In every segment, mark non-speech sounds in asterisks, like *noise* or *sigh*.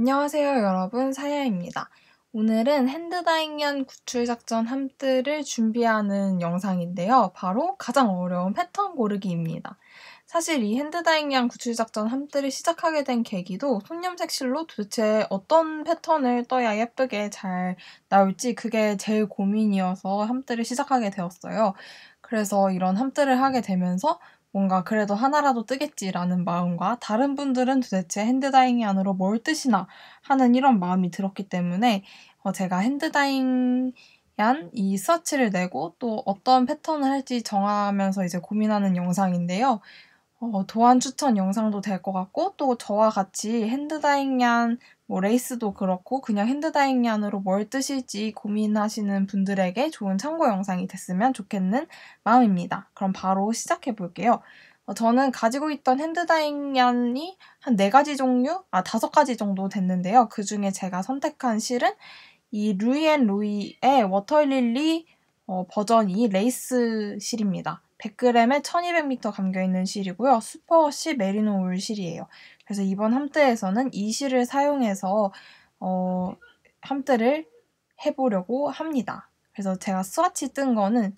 안녕하세요 여러분 사야입니다. 오늘은 핸드다잉양 구출작전 함뜨을 준비하는 영상인데요. 바로 가장 어려운 패턴 고르기입니다. 사실 이 핸드다잉양 구출작전 함뜨을 시작하게 된 계기도 손염색실로 도대체 어떤 패턴을 떠야 예쁘게 잘 나올지 그게 제일 고민이어서 함뜨을 시작하게 되었어요. 그래서 이런 함뜨을 하게 되면서 뭔가 그래도 하나라도 뜨겠지라는 마음과 다른 분들은 도대체 핸드다잉이 안으로 뭘 뜻이나 하는 이런 마음이 들었기 때문에 어, 제가 핸드다잉 이 서치를 내고 또 어떤 패턴을 할지 정하면서 이제 고민하는 영상인데요. 어, 도안 추천 영상도 될 것 같고 또 저와 같이 핸드다잉얀 뭐 레이스도 그렇고 그냥 핸드다잉 y 으로뭘 뜨실지 고민하시는 분들에게 좋은 참고 영상이 됐으면 좋겠는 마음입니다. 그럼 바로 시작해 볼게요. 어, 저는 가지고 있던 핸드다잉얀이 한 네 가지 종류, 아 다섯 가지 정도 됐는데요. 그 중에 제가 선택한 실은 이 루이앤 루이의 워터릴리 어, 버전 이 레이스 실입니다. 100g에 1200m 감겨있는 실이고요. 슈퍼워시 메리노 울 실이에요. 그래서 이번 함대에서는 이 실을 사용해서 어, 함대를 해보려고 합니다. 그래서 제가 스와치 뜬 거는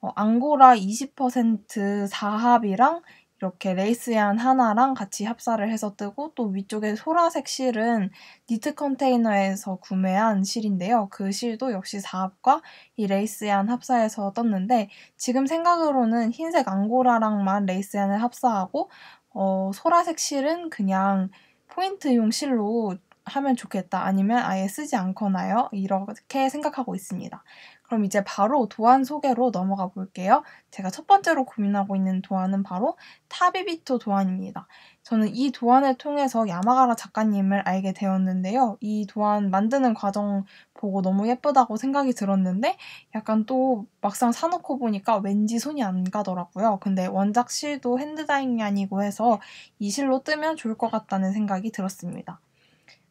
어, 앙고라 20% 사합이랑 이렇게 레이스얀 하나랑 같이 합사를 해서 뜨고 또 위쪽에 소라색 실은 니트 컨테이너에서 구매한 실인데요. 그 실도 역시 4합과 이 레이스얀 합사에서 떴는데 지금 생각으로는 흰색 앙고라랑만 레이스얀을 합사하고 어, 소라색 실은 그냥 포인트용 실로 하면 좋겠다 아니면 아예 쓰지 않거나요 이렇게 생각하고 있습니다. 그럼 이제 바로 도안 소개로 넘어가 볼게요. 제가 첫 번째로 고민하고 있는 도안은 바로 타비비토 도안입니다. 저는 이 도안을 통해서 야마가라 작가님을 알게 되었는데요. 이 도안 만드는 과정 보고 너무 예쁘다고 생각이 들었는데 약간 또 막상 사놓고 보니까 왠지 손이 안 가더라고요. 근데 원작 실도 핸드다잉이 아니고 해서 이 실로 뜨면 좋을 것 같다는 생각이 들었습니다.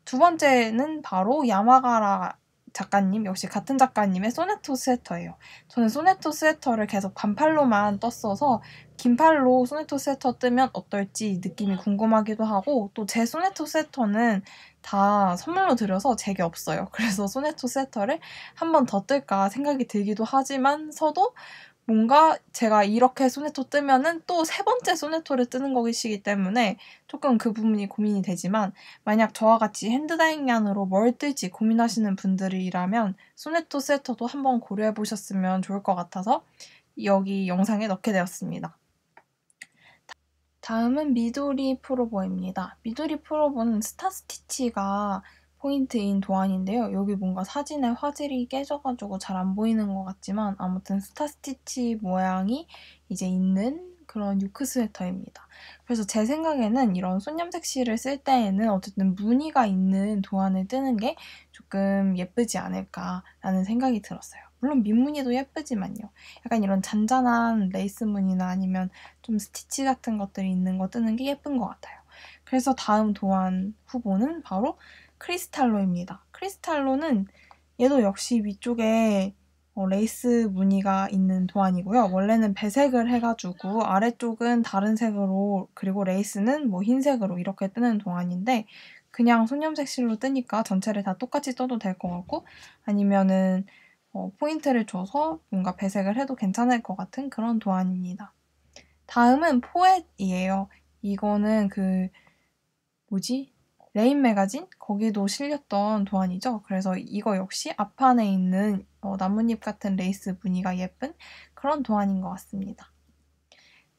두 번째는 바로 야마가라 작가님 역시 같은 작가님의 소네토 스웨터예요. 저는 소네토 스웨터를 계속 반팔로만 떴어서 긴팔로 소네토 스웨터 뜨면 어떨지 느낌이 궁금하기도 하고 또 제 소네토 스웨터는 다 선물로 드려서 제게 없어요. *laughs* 그래서 소네토 스웨터를 한 번 더 뜰까 생각이 들기도 하지만 서도 뭔가 제가 이렇게 소네토 뜨면은 또 세 번째 소네토를 뜨는 것이기 때문에 조금 그 부분이 고민이 되지만 만약 저와 같이 핸드다잉 y 으로뭘 뜰지 고민하시는 분들이라면 소네토 세터도 한번 고려해 보셨으면 좋을 것 같아서 여기 영상에 넣게 되었습니다. 다음은 미도리 프로보입니다. 미도리 프로보는 스타 스티치가 포인트인 도안인데요. 여기 뭔가 사진의 화질이 깨져가지고 잘 안 보이는 것 같지만 아무튼 스타스티치 모양이 이제 있는 그런 유크 스웨터입니다. 그래서 제 생각에는 이런 손염색실을 쓸 때에는 어쨌든 무늬가 있는 도안을 뜨는 게 조금 예쁘지 않을까라는 생각이 들었어요. 물론 민무늬도 예쁘지만요. 약간 이런 잔잔한 레이스 무늬나 아니면 좀 스티치 같은 것들이 있는 거 뜨는 게 예쁜 것 같아요. 그래서 다음 도안 후보는 바로 크리스탈로입니다. 크리스탈로는 얘도 역시 위쪽에 어, 레이스 무늬가 있는 도안이고요. 원래는 배색을 해가지고 아래쪽은 다른 색으로 그리고 레이스는 뭐 흰색으로 이렇게 뜨는 도안인데 그냥 손염색 실로 뜨니까 전체를 다 똑같이 떠도 될 것 같고 아니면은 어, 포인트를 줘서 뭔가 배색을 해도 괜찮을 것 같은 그런 도안입니다. 다음은 포엣이에요. 이거는 그 뭐지? 레인 매거진 거기도 실렸던 도안이죠. 그래서 이거 역시 앞판에 있는 어, 나뭇잎 같은 레이스 무늬가 예쁜 그런 도안인 것 같습니다.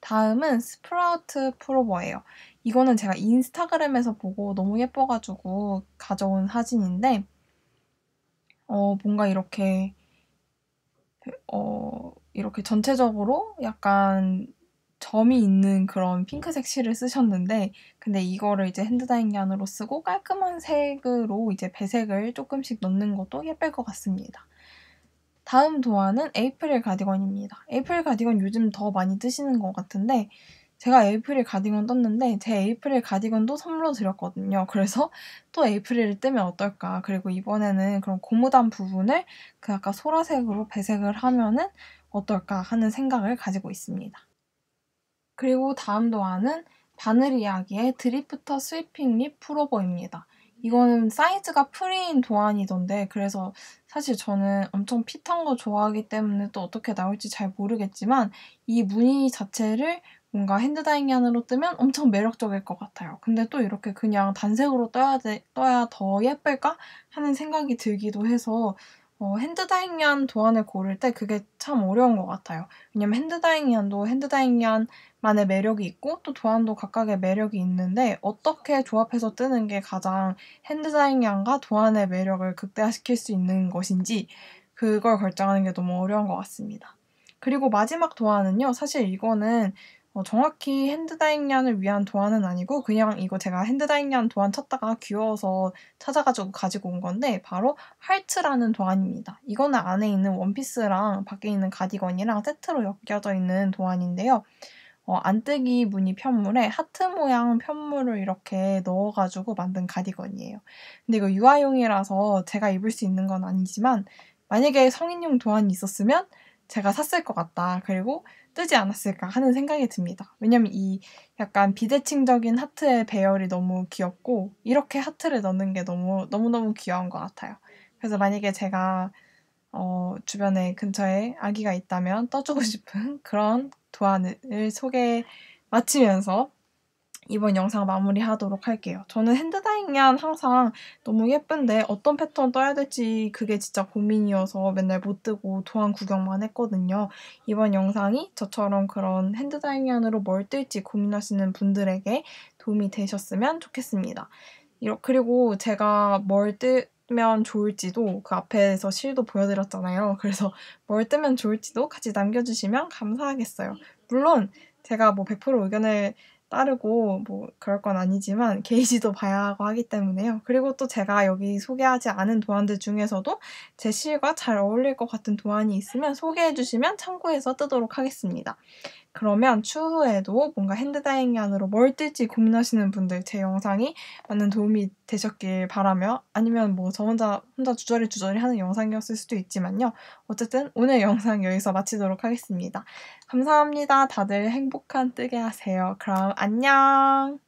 다음은 스프라우트 프로버예요. 이거는 제가 인스타그램에서 보고 너무 예뻐가지고 가져온 사진인데 어, 뭔가 이렇게 어, 이렇게 전체적으로 약간 점이 있는 그런 핑크색 실을 쓰셨는데 근데 이거를 이제 핸드다잉견으로 쓰고 깔끔한 색으로 이제 배색을 조금씩 넣는 것도 예쁠 것 같습니다. 다음 도안은 에이프릴 가디건입니다. 에이프릴 가디건 요즘 더 많이 뜨시는 것 같은데 제가 에이프릴 가디건 떴는데 제 에이프릴 가디건도 선물로 드렸거든요. 그래서 *laughs* 또 에이프릴을 뜨면 어떨까. 그리고 이번에는 그런 고무단 부분을 그 아까 소라색으로 배색을 하면은 어떨까 하는 생각을 가지고 있습니다. 그리고 다음 동안은 바늘 이야기의 드리프터 스위핑 립 풀오버입니다. 이거는 사이즈가 프리인 도안이던데 그래서 사실 저는 엄청 핏한 거 좋아하기 때문에 또 어떻게 나올지 잘 모르겠지만 이 무늬 자체를 뭔가 핸드다잉안으로 뜨면 엄청 매력적일 것 같아요. 근데 또 이렇게 그냥 단색으로 떠야, 돼, 떠야 더 예쁠까 하는 생각이 들기도 해서 어, 핸드다잉얀 도안을 고를 때 그게 참 어려운 것 같아요. 왜냐면 핸드다잉얀도 핸드다잉얀만의 매력이 있고 또 도안도 각각의 매력이 있는데 어떻게 조합해서 뜨는 게 가장 핸드다잉얀과 도안의 매력을 극대화시킬 수 있는 것인지 그걸 결정하는 게 너무 어려운 것 같습니다. 그리고 마지막 도안은요, 사실 이거는 어, 정확히 핸드다잉년을 위한 도안은 아니고 그냥 이거 제가 핸드다잉년 도안 찾다가 귀여워서 찾아가지고 가지고 온 건데 바로 할트라는 도안입니다. 이거는 안에 있는 원피스랑 밖에 있는 가디건이랑 세트로 엮여져 있는 도안인데요. 어, 안뜨기 무늬 편물에 하트 모양 편물을 이렇게 넣어가지고 만든 가디건이에요. 근데 이거 유아용이라서 제가 입을 수 있는 건 아니지만 만약에 성인용 도안이 있었으면 제가 샀을 것 같다. 그리고 뜨지 않았을까 하는 생각이 듭니다. 왜냐면 이 약간 비대칭적인 하트의 배열이 너무 귀엽고 이렇게 하트를 넣는 게 너무 너무너무 귀여운 것 같아요. 그래서 만약에 제가 어, 주변에 근처에 아기가 있다면 떠주고 *laughs* 싶은 그런 도안을 소개 마치면서 이번 영상 마무리하도록 할게요. 저는 핸드다잉이 ա 항상 너무 예쁜데 어떤 패턴 떠야 될지 그게 진짜 고민이어서 맨날 못 뜨고 도안 구경만 했거든요. 이번 영상이 저처럼 그런 핸드다잉얀으로 이뭘 뜰지 고민하시는 분들에게 도움이 되셨으면 좋겠습니다. 그리고 제가 뭘뜨면 좋을지도 그 앞에서 실도 보여드렸잖아요. 그래서 뭘 뜨면 좋을지도 같이 남겨주시면 감사하겠어요. 물론 제가 뭐 100% 의견을 따르고 뭐 그럴 건 아니지만 게이지도 봐야 하고 하기 때문에요. 그리고 또 제가 여기 소개하지 않은 도안들 중에서도 제 실과 잘 어울릴 것 같은 도안이 있으면 소개해 주시면 참고해서 뜨도록 하겠습니다. 그러면 추후에도 뭔가 핸드다이앤으로 뭘 뜰지 고민하시는 분들 제 영상이 많은 도움이 되셨길 바라며 아니면 뭐 저 혼자 혼자 주저리 주저리 하는 영상이었을 수도 있지만요. 어쨌든 오늘 영상 여기서 마치도록 하겠습니다. 감사합니다. 다들 행복한 뜨게 하세요. 그럼 안녕.